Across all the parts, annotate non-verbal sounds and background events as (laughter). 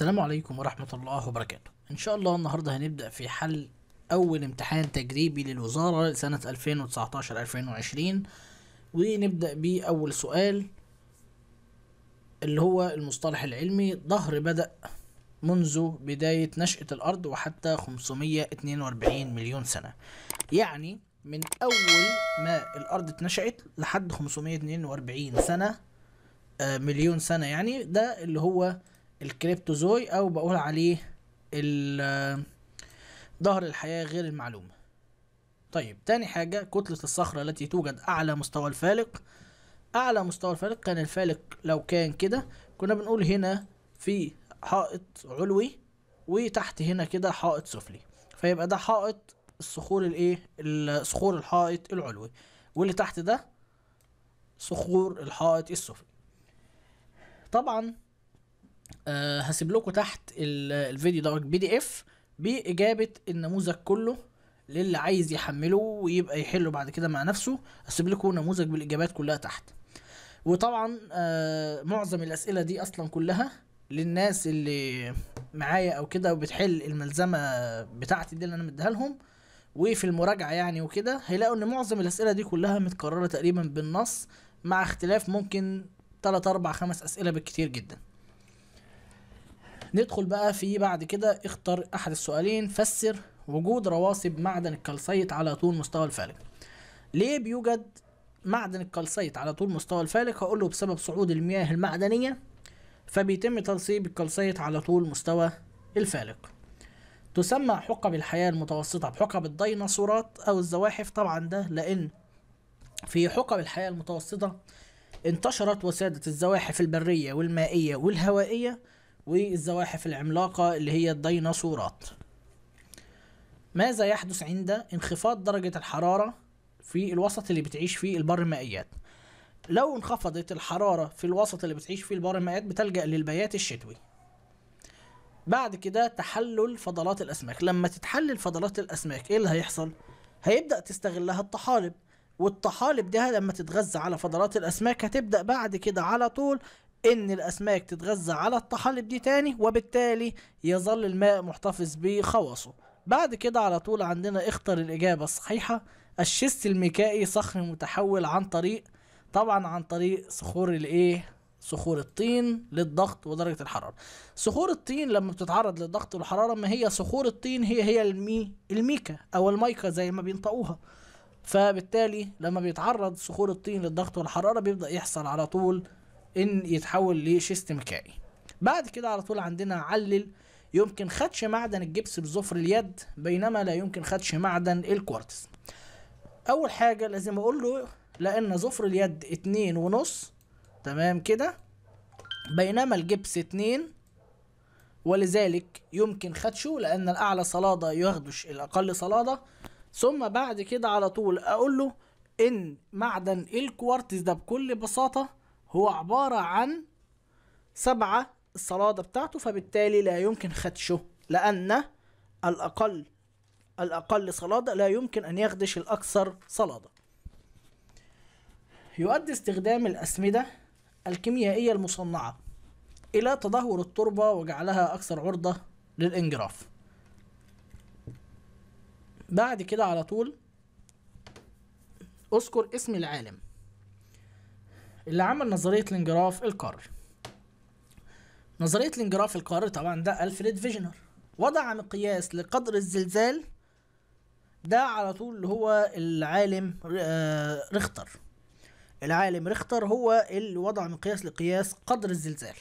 السلام عليكم ورحمة الله وبركاته إن شاء الله النهاردة هنبدأ في حل أول امتحان تجريبي للوزارة لسنة 2019-2020 ونبدأ بأول سؤال اللي هو المصطلح العلمي ظهر بدأ منذ بداية نشأة الأرض وحتى 542 مليون سنة يعني من أول ما الأرض اتنشأت لحد 542 سنة آه، مليون سنة يعني ده اللي هو الكريبتوزوي او بقول عليه ظهر الحياة غير المعلومة طيب تاني حاجة كتلة الصخرة التي توجد أعلى مستوى الفالق أعلى مستوى الفالق كان الفالق لو كان كده كنا بنقول هنا في حائط علوي وتحت هنا كده حائط سفلي فيبقى ده حائط الصخور الايه صخور الحائط العلوي واللي تحت ده صخور الحائط السفلي طبعا آه هسيب لكم تحت الفيديو ده بي دي اف باجابه النموذج كله للي عايز يحمله ويبقى يحله بعد كده مع نفسه هسيب لكم نموذج بالاجابات كلها تحت وطبعا آه معظم الاسئله دي اصلا كلها للناس اللي معايا او كده وبتحل الملزمه بتاعتي دي اللي انا مديها لهم وفي المراجعه يعني وكده هيلاقوا ان معظم الاسئله دي كلها متكرره تقريبا بالنص مع اختلاف ممكن 3 4 5 اسئله بالكتير جدا ندخل بقى في بعد كده اختر احد السؤالين فسر وجود رواسب معدن الكالسيت على طول مستوى الفالج ليه بيوجد معدن الكالسيت على طول مستوى الفالج هقول له بسبب صعود المياه المعدنيه فبيتم تنصيب الكالسيت على طول مستوى الفالق تسمى حقب الحياة المتوسطة بحقب الديناصورات أو الزواحف طبعا ده لأن في حقب الحياة المتوسطة انتشرت وسادة الزواحف البرية والمائية والهوائية والزواحف العملاقة اللي هي الديناصورات ماذا يحدث عند انخفاض درجة الحرارة في الوسط اللي بتعيش فيه البر المائيات لو انخفضت الحرارة في الوسط اللي بتعيش فيه البر المائيات بتلجأ للبيات الشتوي بعد كده تحلل فضلات الأسماك لما تتحلل فضلات الأسماك إيه اللي هيحصل؟ هيبدأ تستغلها الطحالب والطحالب ده لما تتغذى على فضلات الأسماك هتبدأ بعد كده على طول ان الاسماك تتغذى على الطحالب دي تاني وبالتالي يظل الماء محتفظ بخواصه بعد كده على طول عندنا اختر الاجابه الصحيحه الشيست الميكائي صخر متحول عن طريق طبعا عن طريق صخور الايه صخور الطين للضغط ودرجة الحرارة صخور الطين لما بتتعرض للضغط والحرارة ما هي صخور الطين هي هي المي الميكا أو المايكا زي ما بينطقوها فبالتالي لما بيتعرض صخور الطين للضغط والحرارة بيبدأ يحصل على طول ان يتحول لشيست مكائي بعد كده على طول عندنا علل يمكن خدش معدن الجبس بظفر اليد بينما لا يمكن خدش معدن الكوارتز اول حاجه لازم اقول له لان ظفر اليد اتنين ونص تمام كده بينما الجبس اتنين ولذلك يمكن خدشه لان الاعلى صلاده يخدش الاقل صلاده ثم بعد كده على طول اقول له ان معدن الكوارتز ده بكل بساطه هو عبارة عن سبعة الصلادة بتاعته فبالتالي لا يمكن خدشه لأن الأقل الأقل صلادة لا يمكن أن يخدش الأكثر صلادة يؤدي استخدام الأسمدة الكيميائية المصنعة إلى تدهور التربة وجعلها أكثر عرضة للإنجراف بعد كده على طول اذكر اسم العالم اللي عمل نظريه الانجراف القاري نظريه الانجراف القاري طبعا ده الفريد فيجنر وضع مقياس لقدر الزلزال ده على طول اللي هو العالم آه، ريختر العالم ريختر هو اللي وضع مقياس لقياس قدر الزلزال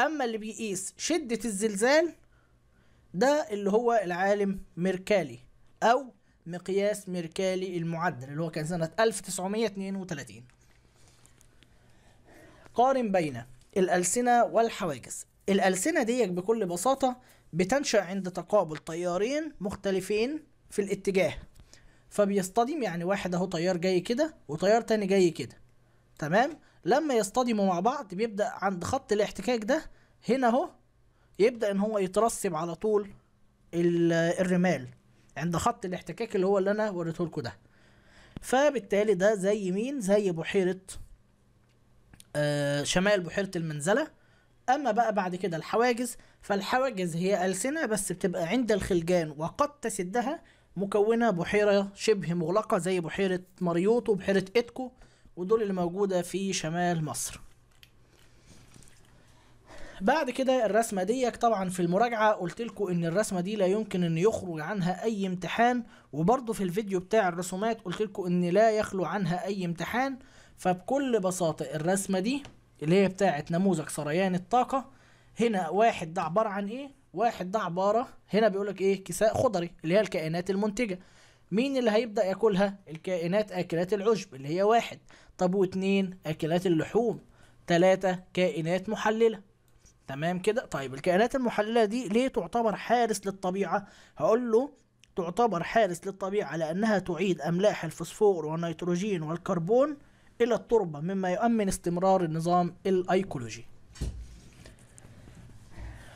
اما اللي بيقيس شدة الزلزال ده اللي هو العالم ميركالي او مقياس ميركالي المعدل اللي هو كان سنة 1932 قارن بين الألسنة والحواجز الألسنة ديك بكل بساطة بتنشأ عند تقابل تيارين مختلفين في الاتجاه فبيصطدم يعني واحد اهو تيار جاي كده وتيار تاني جاي كده تمام لما يصطدموا مع بعض بيبدأ عند خط الاحتكاك ده هنا اهو يبدأ ان هو يترسب على طول الرمال عند خط الاحتكاك اللي هو اللي انا وريته لكم ده فبالتالي ده زي مين زي بحيره آه، شمال بحيره المنزله اما بقى بعد كده الحواجز فالحواجز هي السنه بس بتبقى عند الخلجان وقد تسدها مكونه بحيره شبه مغلقه زي بحيره مريوط وبحيره اتكو ودول اللي موجوده في شمال مصر بعد كده الرسمه ديك طبعا في المراجعه قلت لكم ان الرسمه دي لا يمكن ان يخرج عنها اي امتحان وبرضه في الفيديو بتاع الرسومات قلت لكم ان لا يخلو عنها اي امتحان فبكل بساطة الرسمة دي اللي هي بتاعة نموذج سريان الطاقة هنا واحد ده عبارة عن ايه واحد ده عبارة هنا بيقولك ايه كساء خضري اللي هي الكائنات المنتجة مين اللي هيبدأ ياكلها الكائنات اكلات العشب اللي هي واحد طب واتنين اكلات اللحوم تلاتة كائنات محللة تمام كده طيب الكائنات المحللة دي ليه تعتبر حارس للطبيعة هقول له تعتبر حارس للطبيعة لأنها تعيد أملاح الفوسفور والنيتروجين والكربون إلى التربة مما يؤمن استمرار النظام الأيكولوجي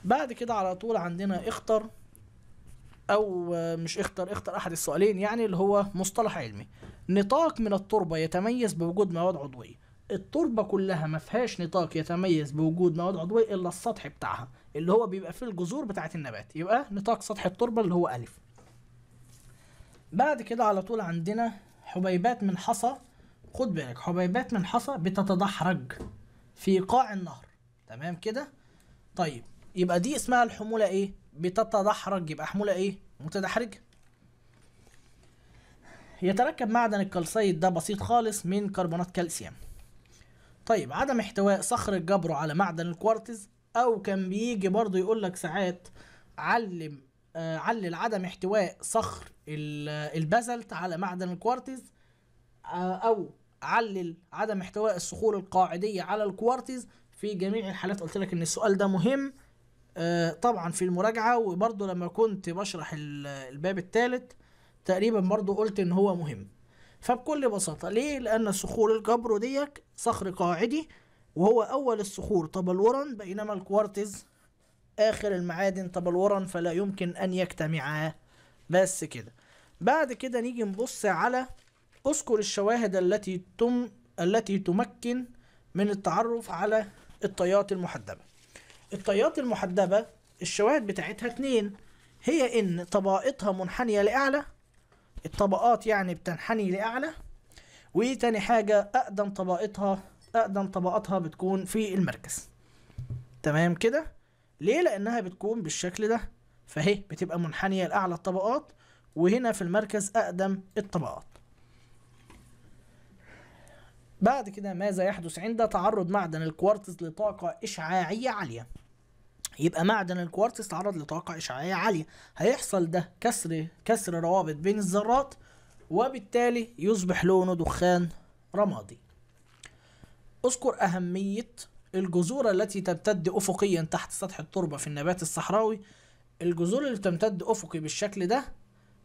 بعد كده على طول عندنا اختر أو مش اختر اختر أحد السؤالين يعني اللي هو مصطلح علمي نطاق من التربة يتميز بوجود مواد عضوية التربة كلها ما فيهاش نطاق يتميز بوجود مواد عضوية إلا السطح بتاعها اللي هو بيبقى فيه الجذور بتاعة النبات يبقى نطاق سطح التربة اللي هو ألف بعد كده على طول عندنا حبيبات من حصى خد بالك حبيبات من حصى بتتدحرج في قاع النهر تمام كده طيب يبقى دي اسمها الحمولة ايه بتتدحرج يبقى حمولة ايه متدحرجة يتركب معدن الكالسيت ده بسيط خالص من كربونات كالسيوم طيب عدم احتواء صخر الجبر على معدن الكوارتز او كان بيجي برضه يقول لك ساعات علم آه علل عدم احتواء صخر البازلت على معدن الكوارتز آه او علل عدم احتواء الصخور القاعدية على الكوارتز في جميع الحالات قلت لك ان السؤال ده مهم آه، طبعا في المراجعة وبرضه لما كنت بشرح الباب الثالث تقريبا برضه قلت ان هو مهم فبكل بساطة ليه لان صخور الجبرو ديك صخر قاعدي وهو اول الصخور تبلورا بينما الكوارتز اخر المعادن تبلورا فلا يمكن ان يجتمعا بس كده بعد كده نيجي نبص على اذكر الشواهد التي تم التي تمكن من التعرف على الطيات المحدبة الطيات المحدبة الشواهد بتاعتها اتنين هي ان طبقتها منحنية لأعلى الطبقات يعني بتنحني لأعلى وتاني حاجة أقدم طبقتها أقدم طبقاتها بتكون في المركز تمام كده ليه لأنها بتكون بالشكل ده فهي بتبقى منحنية لأعلى الطبقات وهنا في المركز أقدم الطبقات بعد كده ماذا يحدث عند تعرض معدن الكوارتز لطاقة إشعاعية عالية يبقى معدن الكوارتز تعرض لطاقة إشعاعية عالية هيحصل ده كسر كسر روابط بين الذرات وبالتالي يصبح لونه دخان رمادي اذكر أهمية الجذور التي تمتد أفقيا تحت سطح التربة في النبات الصحراوي الجذور اللي تمتد أفقي بالشكل ده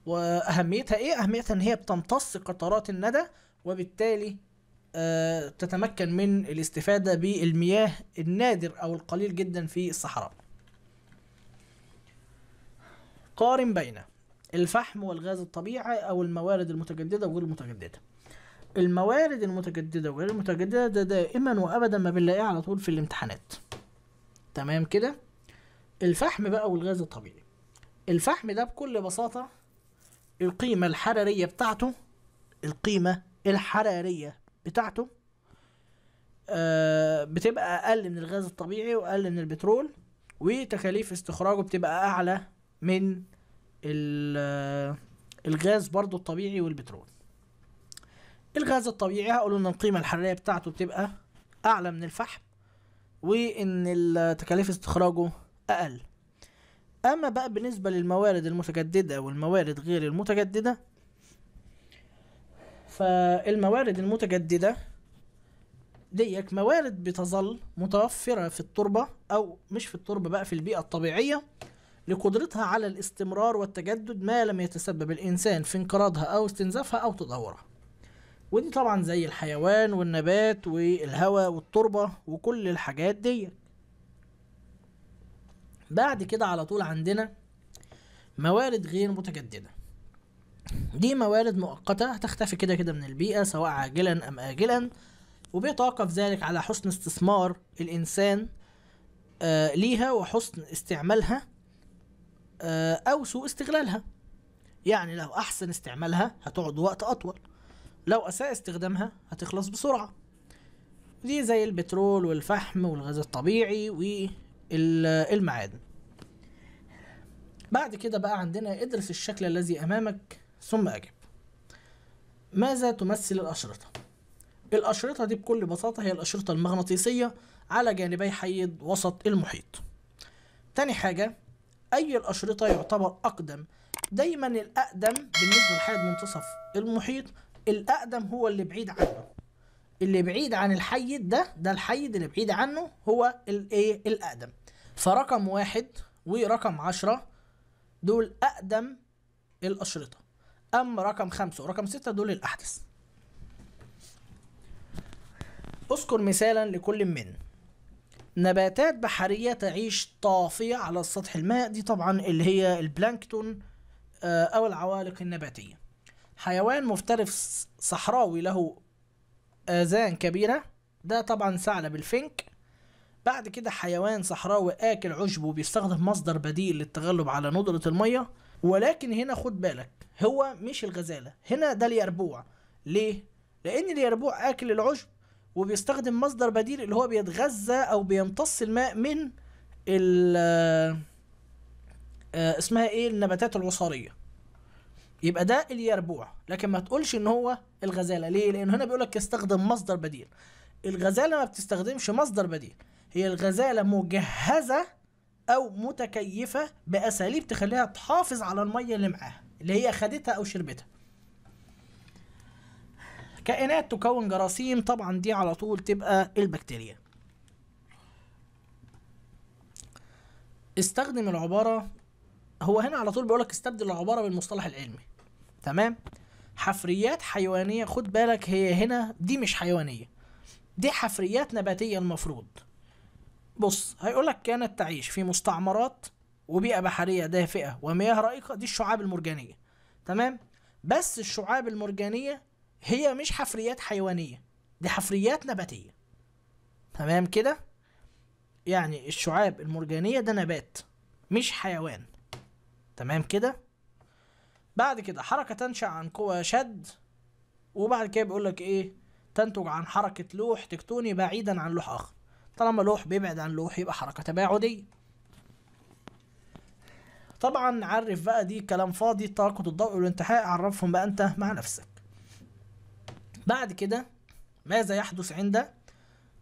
وأهميتها إيه؟ أهميتها إن هي بتمتص قطرات الندى وبالتالي آه، تتمكن من الاستفادة بالمياه النادر أو القليل جدا في الصحراء قارن بين الفحم والغاز الطبيعي أو الموارد المتجددة وغير المتجددة الموارد المتجددة وغير المتجددة ده دائما وأبدا ما بنلاقيه على طول في الامتحانات تمام كده الفحم بقى والغاز الطبيعي الفحم ده بكل بساطة القيمة الحرارية بتاعته القيمة الحرارية بتاعته آه، بتبقى اقل من الغاز الطبيعي واقل من البترول وتكاليف استخراجه بتبقى اعلى من آه، الغاز برضو الطبيعي والبترول الغاز الطبيعي هقول ان القيمة الحرارية بتاعته بتبقى اعلى من الفحم وان تكاليف استخراجه اقل اما بقى بالنسبة للموارد المتجددة والموارد غير المتجددة فالموارد المتجددة ديك موارد بتظل متوفرة في التربة أو مش في التربة بقى في البيئة الطبيعية لقدرتها على الاستمرار والتجدد ما لم يتسبب الإنسان في انقراضها أو استنزافها أو تدهورها ودي طبعا زي الحيوان والنبات والهواء والتربة وكل الحاجات دي بعد كده على طول عندنا موارد غير متجددة دي موارد مؤقتة هتختفي كده كده من البيئة سواء عاجلا أم آجلا وبيتوقف ذلك على حسن استثمار الإنسان آه ليها وحسن استعمالها آه أو سوء استغلالها يعني لو أحسن استعمالها هتقعد وقت أطول لو أساء استخدامها هتخلص بسرعة دي زي البترول والفحم والغاز الطبيعي والمعادن بعد كده بقى عندنا ادرس الشكل الذي أمامك ثم أجب ماذا تمثل الأشرطة؟ الأشرطة دي بكل بساطة هي الأشرطة المغناطيسية على جانبي حيد وسط المحيط تاني حاجة أي الأشرطة يعتبر أقدم دايما الأقدم بالنسبة لحيد منتصف المحيط الأقدم هو اللي بعيد عنه اللي بعيد عن الحيد ده ده الحيد اللي بعيد عنه هو الايه الأقدم فرقم واحد ورقم عشرة دول أقدم الأشرطة أم رقم خمسة ورقم ستة دول الأحدث أذكر مثالا لكل من نباتات بحرية تعيش طافية على سطح الماء دي طبعا اللي هي البلانكتون آه، أو العوالق النباتية حيوان مفترس صحراوي له آذان كبيرة ده طبعا ثعلب الفنك بعد كده حيوان صحراوي آكل عشبه وبيستخدم مصدر بديل للتغلب على ندرة المية ولكن هنا خد بالك هو مش الغزاله هنا ده اليربوع ليه لان اليربوع اكل العشب وبيستخدم مصدر بديل اللي هو بيتغذى او بيمتص الماء من ال آه، اسمها ايه النباتات العصاريه يبقى ده اليربوع لكن ما تقولش ان هو الغزاله ليه لان هنا بيقول لك استخدم مصدر بديل الغزاله ما بتستخدمش مصدر بديل هي الغزاله مجهزه او متكيفه باساليب تخليها تحافظ على الميه اللي معاها اللي هي خدتها او شربتها كائنات تكون جراثيم طبعا دي على طول تبقى البكتيريا استخدم العبارة هو هنا على طول بيقولك استبدل العبارة بالمصطلح العلمي تمام حفريات حيوانية خد بالك هي هنا دي مش حيوانية دي حفريات نباتية المفروض بص هيقولك كانت تعيش في مستعمرات وبيئه بحريه دافئه ومياه رائقه دي الشعاب المرجانيه تمام بس الشعاب المرجانيه هي مش حفريات حيوانيه دي حفريات نباتيه تمام كده يعني الشعاب المرجانيه ده نبات مش حيوان تمام كده بعد كده حركه تنشا عن قوى شد وبعد كده بيقول لك ايه تنتج عن حركه لوح تكتوني بعيدا عن لوح اخر طالما لوح بيبعد عن لوح يبقى حركه تباعديه طبعا عرف بقى دي كلام فاضي تراكد الضوء والانتهاء عرفهم بقى انت مع نفسك بعد كده ماذا يحدث عند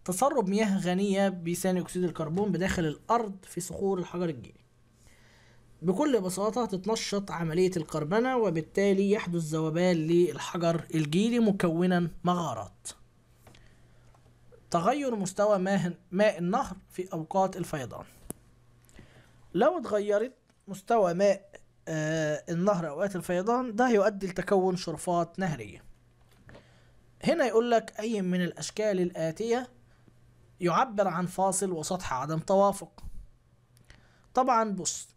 تسرب مياه غنية بثاني أكسيد الكربون بداخل الأرض في صخور الحجر الجيري بكل بساطة تتنشط عملية الكربنة وبالتالي يحدث ذوبان للحجر الجيري مكونا مغارات تغير مستوى ماء النهر في أوقات الفيضان لو اتغيرت مستوى ماء آه، النهر أوقات الفيضان ده يؤدي لتكون شرفات نهرية هنا يقول لك أي من الأشكال الآتية يعبر عن فاصل وسطح عدم توافق طبعا بص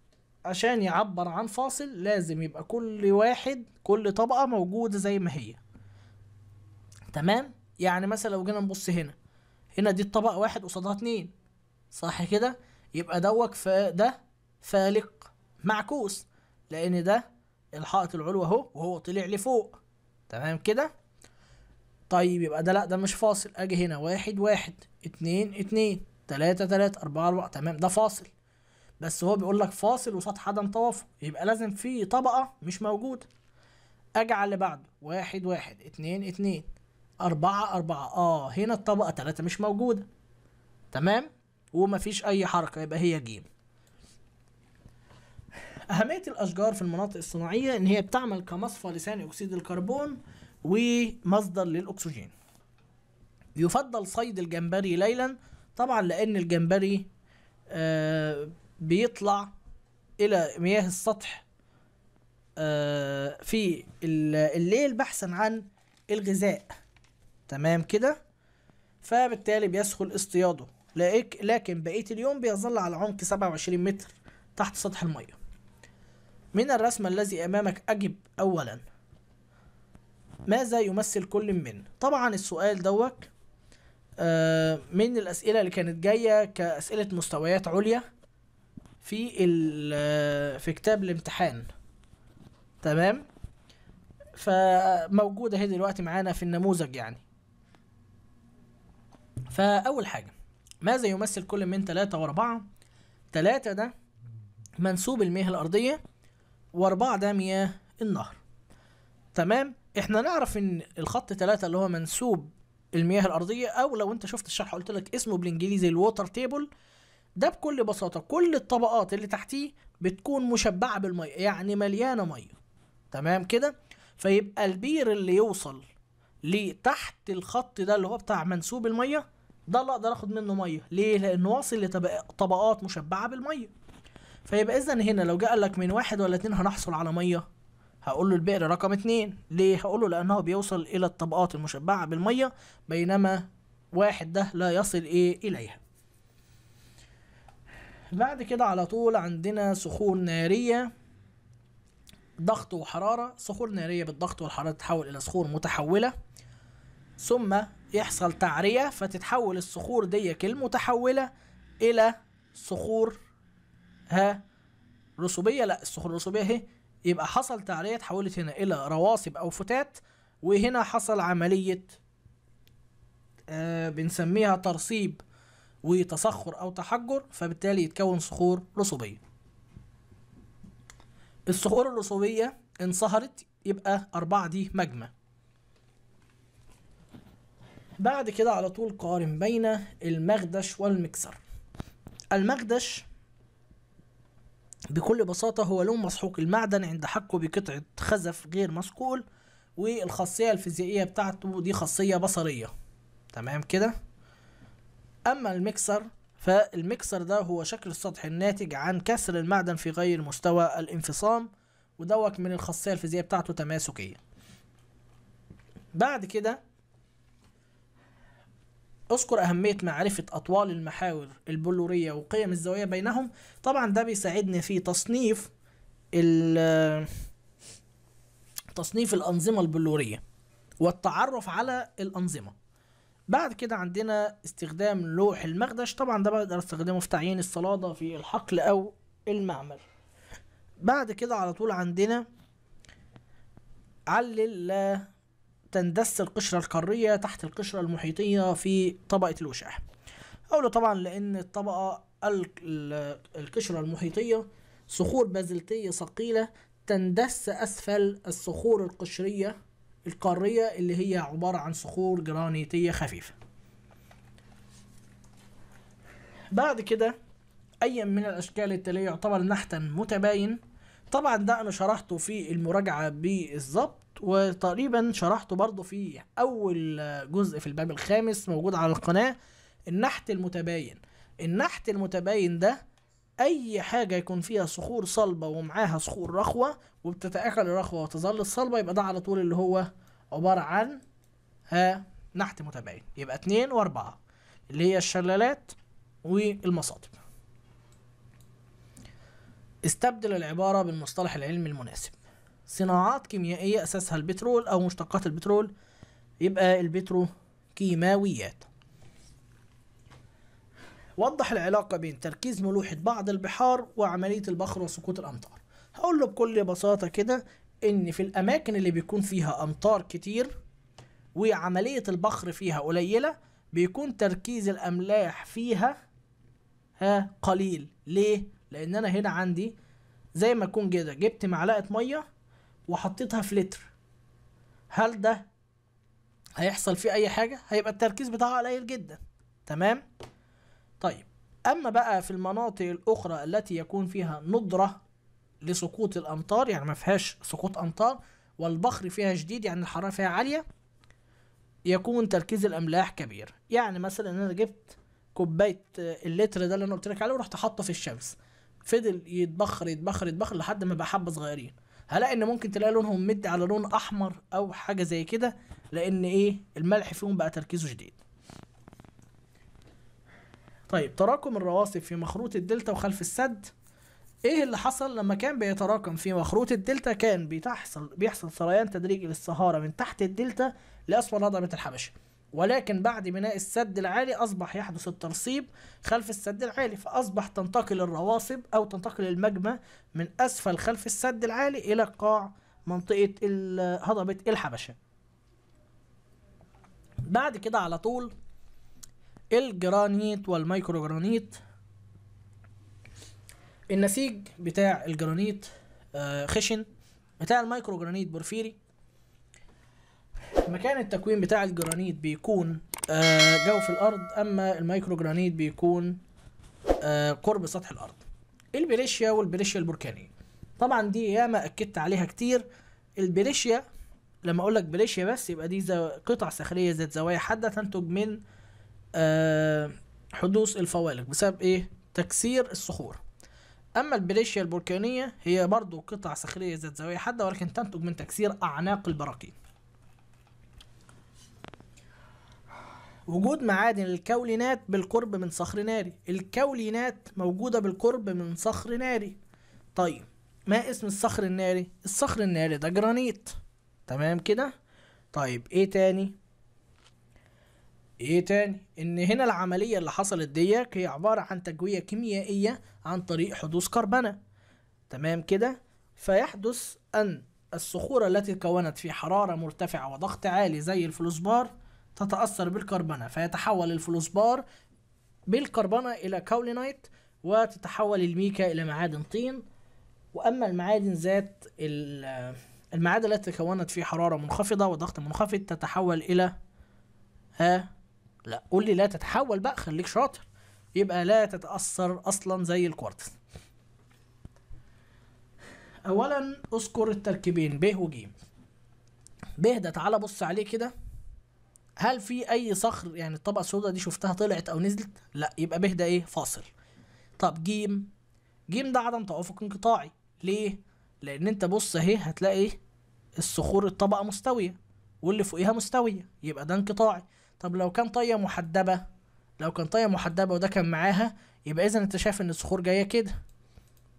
عشان يعبر عن فاصل لازم يبقى كل واحد كل طبقة موجودة زي ما هي تمام يعني مثلا لو جينا نبص هنا هنا دي الطبقة واحد قصادها اتنين صح كده يبقى دوك ده فالق معكوس لان ده الحائط العلوي اهو وهو طلع لفوق تمام كده طيب يبقى ده لا ده مش فاصل اجي هنا واحد واحد اتنين اتنين تلاتة تلاتة اربعة اربعة تمام ده فاصل بس هو بيقول لك فاصل وسطح عدم توافق يبقى لازم في طبقة مش موجودة اجي على اللي بعده واحد واحد اتنين اتنين أربعة أربعة اه هنا الطبقة تلاتة مش موجودة تمام ومفيش أي حركة يبقى هي جيم اهميه الاشجار في المناطق الصناعيه ان هي بتعمل كمصفى لثاني اكسيد الكربون ومصدر للاكسجين يفضل صيد الجمبري ليلا طبعا لان الجمبري آه بيطلع الى مياه السطح آه، في الليل بحثا عن الغذاء تمام كده فبالتالي بيسهل اصطياده لكن بقيه اليوم بيظل على عمق 27 متر تحت سطح الميه من الرسم الذي أمامك أجب أولا ماذا يمثل كل من طبعا السؤال دوت آه، من الأسئلة اللي كانت جاية كأسئلة مستويات عليا في آه، في كتاب الامتحان تمام فموجودة هي دلوقتي معانا في النموذج يعني فأول حاجة ماذا يمثل كل من تلاتة وأربعة تلاتة ده منسوب المياه الأرضية واربعة ده مياه النهر تمام احنا نعرف ان الخط ثلاثة اللي هو منسوب المياه الارضية او لو انت شفت الشرح قلت لك اسمه بالانجليزي الووتر تيبل ده بكل بساطة كل الطبقات اللي تحتيه بتكون مشبعة بالمية يعني مليانة مية تمام كده فيبقى البير اللي يوصل لتحت الخط ده اللي هو بتاع منسوب المية ده اللي اقدر اخد منه مية ليه لانه واصل لطبقات مشبعة بالمية فيبقى اذا هنا لو جه قال لك من واحد ولا اتنين هنحصل على ميه هقول له البئر رقم اتنين ليه هقول له لانه بيوصل الى الطبقات المشبعه بالميه بينما واحد ده لا يصل ايه اليها بعد كده على طول عندنا صخور ناريه ضغط وحراره صخور ناريه بالضغط والحراره تتحول الى صخور متحوله ثم يحصل تعريه فتتحول الصخور دي المتحوله الى صخور ها رسوبيه لا الصخور الرسوبيه اهي يبقى حصل تعريه اتحولت هنا الى رواسب او فتات وهنا حصل عمليه آه بنسميها ترصيب وتصخر او تحجر فبالتالي يتكون صخور رسوبيه الصخور الرسوبيه انصهرت يبقى أربعة دي مجمع بعد كده على طول قارن بين المخدش والمكسر المخدش بكل بساطة هو لون مسحوق المعدن عند حقه بقطعة خزف غير مصقول والخاصية الفيزيائية بتاعته دي خاصية بصرية تمام كده أما المكسر فالمكسر ده هو شكل السطح الناتج عن كسر المعدن في غير مستوى الانفصام ودوت من الخاصية الفيزيائية بتاعته تماسكية بعد كده اذكر أهمية معرفة أطوال المحاور البلورية وقيم الزاوية بينهم طبعا ده بيساعدني في تصنيف تصنيف الأنظمة البلورية والتعرف على الأنظمة بعد كده عندنا استخدام لوح المخدش طبعا ده بقدر استخدمه في تعيين الصلادة في الحقل أو المعمل بعد كده على طول عندنا علل تندس القشرة القارية تحت القشرة المحيطية في طبقة الوشاح أولا طبعا لأن الطبقة القشرة المحيطية صخور بازلتية ثقيلة تندس أسفل الصخور القشرية القارية اللي هي عبارة عن صخور جرانيتية خفيفة بعد كده أي من الأشكال التالية يعتبر نحتا متباين طبعا ده أنا شرحته في المراجعة بالظبط وتقريبا شرحته برضه في اول جزء في الباب الخامس موجود على القناه النحت المتباين النحت المتباين ده اي حاجه يكون فيها صخور صلبه ومعاها صخور رخوه وبتتاكل الرخوه وتظل الصلبه يبقى ده على طول اللي هو عباره عن ها نحت متباين يبقى اتنين واربعة اللي هي الشلالات والمصاطب استبدل العبارة بالمصطلح العلمي المناسب صناعات كيميائية أساسها البترول أو مشتقات البترول يبقى البتروكيماويات وضح العلاقة بين تركيز ملوحة بعض البحار وعملية البخر وسقوط الأمطار هقول له بكل بساطة كده إن في الأماكن اللي بيكون فيها أمطار كتير وعملية البخر فيها قليلة بيكون تركيز الأملاح فيها ها قليل ليه؟ لأن أنا هنا عندي زي ما أكون كده جبت معلقة مية وحطيتها في لتر هل ده هيحصل فيه اي حاجه هيبقى التركيز بتاعها قليل جدا تمام طيب اما بقى في المناطق الاخرى التي يكون فيها ندره لسقوط الامطار يعني ما فيهاش سقوط امطار والبخر فيها شديد يعني الحراره فيها عاليه يكون تركيز الاملاح كبير يعني مثلا انا جبت كوبايه اللتر ده اللي انا قلت لك عليه ورحت حاطه في الشمس فضل يتبخر يتبخر يتبخر لحد ما بقى حبه صغيرين هلاقي ان ممكن تلاقي لونهم مد على لون احمر او حاجه زي كده لان ايه الملح فيهم بقى تركيزه شديد طيب تراكم الرواسب في مخروط الدلتا وخلف السد ايه اللي حصل لما كان بيتراكم في مخروط الدلتا كان بيتحصل بيحصل سريان تدريجي للصهارة من تحت الدلتا لأسفل هضبة الحبشة ولكن بعد بناء السد العالي أصبح يحدث الترصيب خلف السد العالي فأصبح تنتقل الرواسب أو تنتقل المجمى من أسفل خلف السد العالي إلى قاع منطقة هضبة الحبشة بعد كده على طول الجرانيت والميكروجرانيت النسيج بتاع الجرانيت آه، خشن بتاع الميكروجرانيت بورفيري مكان التكوين بتاع الجرانيت بيكون آه، جوف الارض اما المايكرو جرانيت بيكون آه، قرب سطح الارض البريشيا والبريشيا البركانيه طبعا دي ياما اكدت عليها كتير البريشيا لما اقول لك بريشيا بس يبقى دي زو... قطع صخريه ذات زوايا حاده تنتج من آه، حدوث الفوالق بسبب ايه تكسير الصخور اما البريشيا البركانيه هي برضو قطع صخريه ذات زوايا حاده ولكن تنتج من تكسير اعناق البراكين وجود معادن الكولينات بالقرب من صخر ناري الكولينات موجودة بالقرب من صخر ناري طيب ما اسم الصخر الناري الصخر الناري ده جرانيت تمام كده طيب ايه تاني ايه تاني ان هنا العملية اللي حصلت ديك هي عبارة عن تجوية كيميائية عن طريق حدوث كربنة تمام كده فيحدث ان الصخور التي تكونت في حرارة مرتفعة وضغط عالي زي الفلوسبار تتأثر بالكربنة فيتحول الفلوسبار بالكربنة إلى كاولينايت وتتحول الميكا إلى معادن طين وأما المعادن ذات المعادن التي تكونت في حرارة منخفضة وضغط منخفض تتحول إلى ها لا قول لي لا تتحول بقى خليك شاطر يبقى لا تتأثر أصلا زي الكوارتز أولا أذكر التركيبين ب وج ب ده تعالى بص عليه كده هل في اي صخر يعني الطبقه السوداء دي شفتها طلعت او نزلت لا يبقى به ده ايه فاصل طب جيم جيم ده عدم توافق انقطاعي ليه لان انت بص اهي هتلاقي الصخور الطبقه مستويه واللي فوقيها مستويه يبقى ده انقطاعي طب لو كان طيه محدبه لو كان طيه محدبه وده كان معاها يبقى اذا انت شايف ان الصخور جايه كده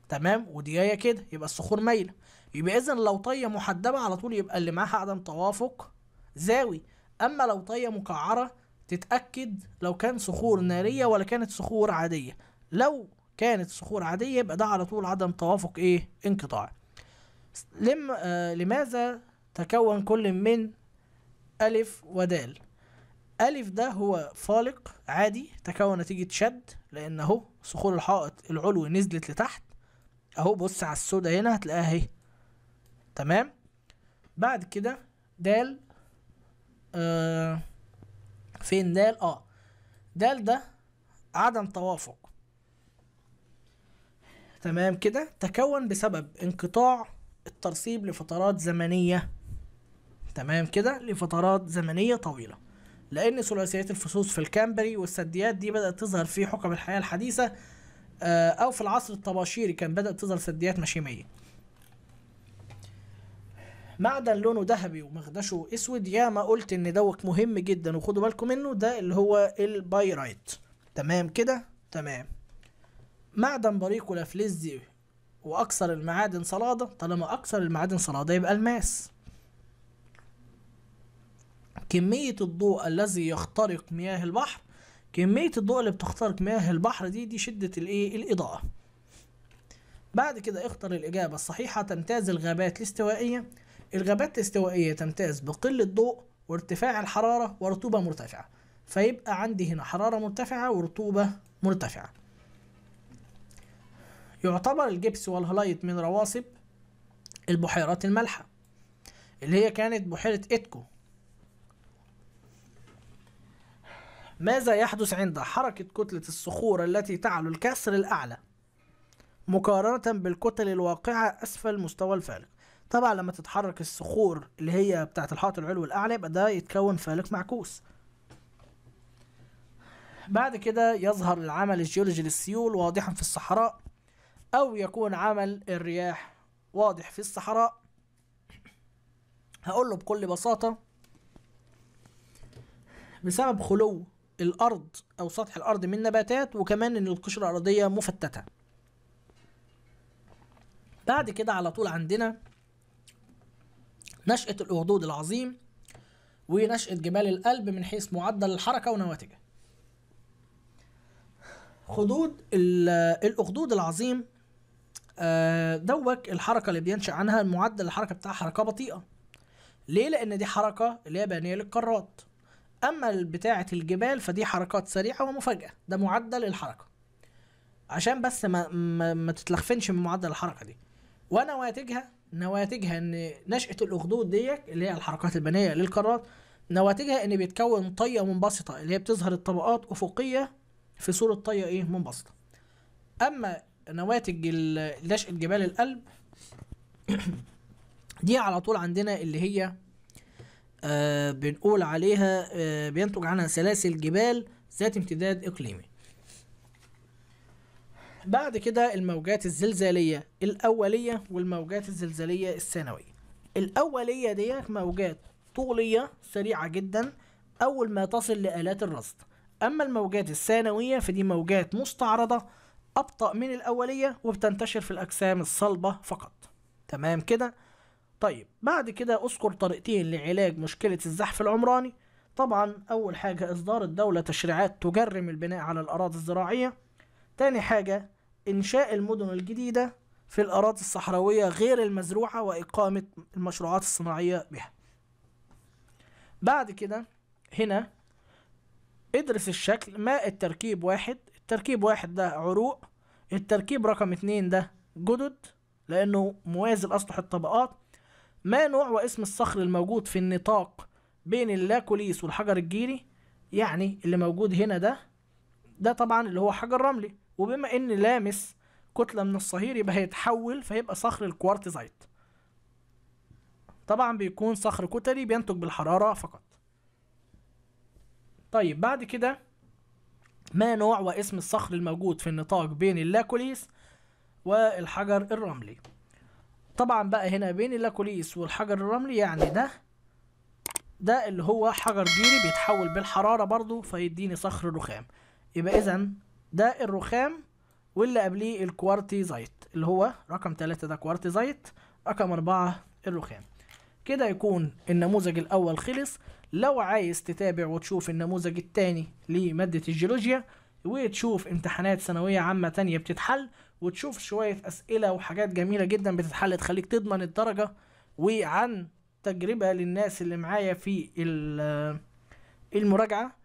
تمام ودي جايه كده يبقى الصخور مايله يبقى اذا لو طيه محدبه على طول يبقى اللي معاها عدم توافق زاوي اما لو طيه مقعره تتاكد لو كان صخور ناريه ولا كانت صخور عاديه لو كانت صخور عاديه يبقى ده على طول عدم توافق ايه انقطاع لم آه لماذا تكون كل من ألف ودال ألف ده هو فالق عادي تكون نتيجة شد لأن أهو صخور الحائط العلوي نزلت لتحت أهو بص على السودة هنا هتلاقيها أهي تمام بعد كده دال آه، فين دال اه دال ده عدم توافق تمام كده تكون بسبب انقطاع الترسيب لفترات زمنية تمام كده لفترات زمنية طويلة لأن ثلاثيات الفصوص في الكامبري والسديات دي بدأت تظهر في حقب الحياة الحديثة آه، أو في العصر الطباشيري كان بدأت تظهر سديات مشيمية معدن لونه ذهبي ومخدشه اسود ياما قلت ان دوت مهم جدا وخدوا بالكم منه ده اللي هو البايرايت تمام كده تمام معدن بريق ولافلزي واكثر المعادن صلاده طالما اكثر المعادن صلاده يبقى الماس كمية الضوء الذي يخترق مياه البحر كمية الضوء اللي بتخترق مياه البحر دي دي شدة الايه الإضاءة بعد كده اختر الإجابة الصحيحة تمتاز الغابات الاستوائية الغابات الاستوائية تمتاز بقلة ضوء وارتفاع الحرارة ورطوبة مرتفعة فيبقى عندي هنا حرارة مرتفعة ورطوبة مرتفعة يعتبر الجبس والهلايت من رواسب البحيرات المالحة اللي هي كانت بحيرة إتكو ماذا يحدث عند حركة كتلة الصخور التي تعلو الكسر الأعلى مقارنة بالكتل الواقعة أسفل مستوى الفالق طبعا لما تتحرك الصخور اللي هي بتاعت الحائط العلوي الأعلى يبقى ده يتكون فالق معكوس بعد كده يظهر العمل الجيولوجي للسيول واضحا في الصحراء أو يكون عمل الرياح واضح في الصحراء هقوله بكل بساطة بسبب خلو الأرض أو سطح الأرض من نباتات وكمان إن القشرة الأرضية مفتتة بعد كده على طول عندنا نشأة الأخدود العظيم ونشأة جبال القلب من حيث معدل الحركة ونواتجها خدود الأخدود العظيم آه، دوك الحركة اللي بينشأ عنها معدل الحركة بتاعها حركة بطيئة ليه لأن دي حركة اللي هي بانية للقارات أما بتاعة الجبال فدي حركات سريعة ومفاجأة ده معدل الحركة عشان بس ما, ما, ما تتلخفنش من معدل الحركة دي ونواتجها نواتجها ان نشاه الاخدود ديت اللي هي الحركات البنيه للقارات نواتجها ان بيتكون طيه منبسطه اللي هي بتظهر الطبقات افقيه في صوره طيه ايه منبسطه اما نواتج نشاه جبال القلب (coughs) دي على طول عندنا اللي هي آه بنقول عليها آه بينتج عنها سلاسل جبال ذات امتداد اقليمي بعد كده الموجات الزلزالية الأولية والموجات الزلزالية الثانوية الأولية ديت موجات طولية سريعة جدا أول ما تصل لآلات الرصد أما الموجات الثانوية فدي موجات مستعرضة أبطأ من الأولية وبتنتشر في الأجسام الصلبة فقط تمام كده طيب بعد كده أذكر طريقتين لعلاج مشكلة الزحف العمراني طبعا أول حاجة إصدار الدولة تشريعات تجرم البناء على الأراضي الزراعية تاني حاجة إنشاء المدن الجديدة في الأراضي الصحراوية غير المزروعة وإقامة المشروعات الصناعية بها بعد كده هنا ادرس الشكل ما التركيب واحد التركيب واحد ده عروق التركيب رقم اتنين ده جدد لأنه موازي لأسطح الطبقات ما نوع واسم الصخر الموجود في النطاق بين اللاكوليس والحجر الجيري يعني اللي موجود هنا ده ده طبعا اللي هو حجر رملي وبما ان لامس كتله من الصهير يبقى هيتحول فيبقى صخر الكوارتزايت طبعا بيكون صخر كتلي بينتج بالحراره فقط طيب بعد كده ما نوع واسم الصخر الموجود في النطاق بين اللاكوليس والحجر الرملي طبعا بقى هنا بين اللاكوليس والحجر الرملي يعني ده ده اللي هو حجر جيري بيتحول بالحرارة برضو فيديني صخر رخام يبقى اذا ده الرخام واللي قبليه الكوارتيزايت اللي هو رقم ثلاثة ده كوارتيزايت رقم أربعة الرخام كده يكون النموذج الأول خلص لو عايز تتابع وتشوف النموذج التاني لمادة الجيولوجيا وتشوف امتحانات ثانوية عامة تانية بتتحل وتشوف شوية أسئلة وحاجات جميلة جدا بتتحل تخليك تضمن الدرجة وعن تجربة للناس اللي معايا في المراجعة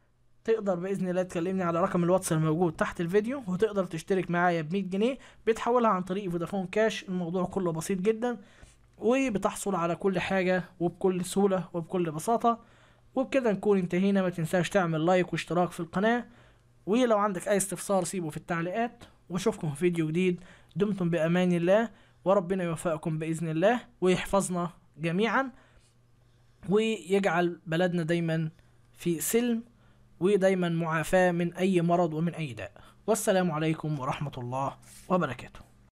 تقدر باذن الله تكلمني على رقم الواتس الموجود تحت الفيديو وتقدر تشترك معايا ب 100 جنيه بتحولها عن طريق فودافون كاش الموضوع كله بسيط جدا وبتحصل على كل حاجه وبكل سهوله وبكل بساطه وبكده نكون انتهينا ما تنساش تعمل لايك واشتراك في القناه ولو عندك اي استفسار سيبه في التعليقات واشوفكم في فيديو جديد دمتم بامان الله وربنا يوفقكم باذن الله ويحفظنا جميعا ويجعل بلدنا دايما في سلم ودايما معافاة من أي مرض ومن أي داء والسلام عليكم ورحمة الله وبركاته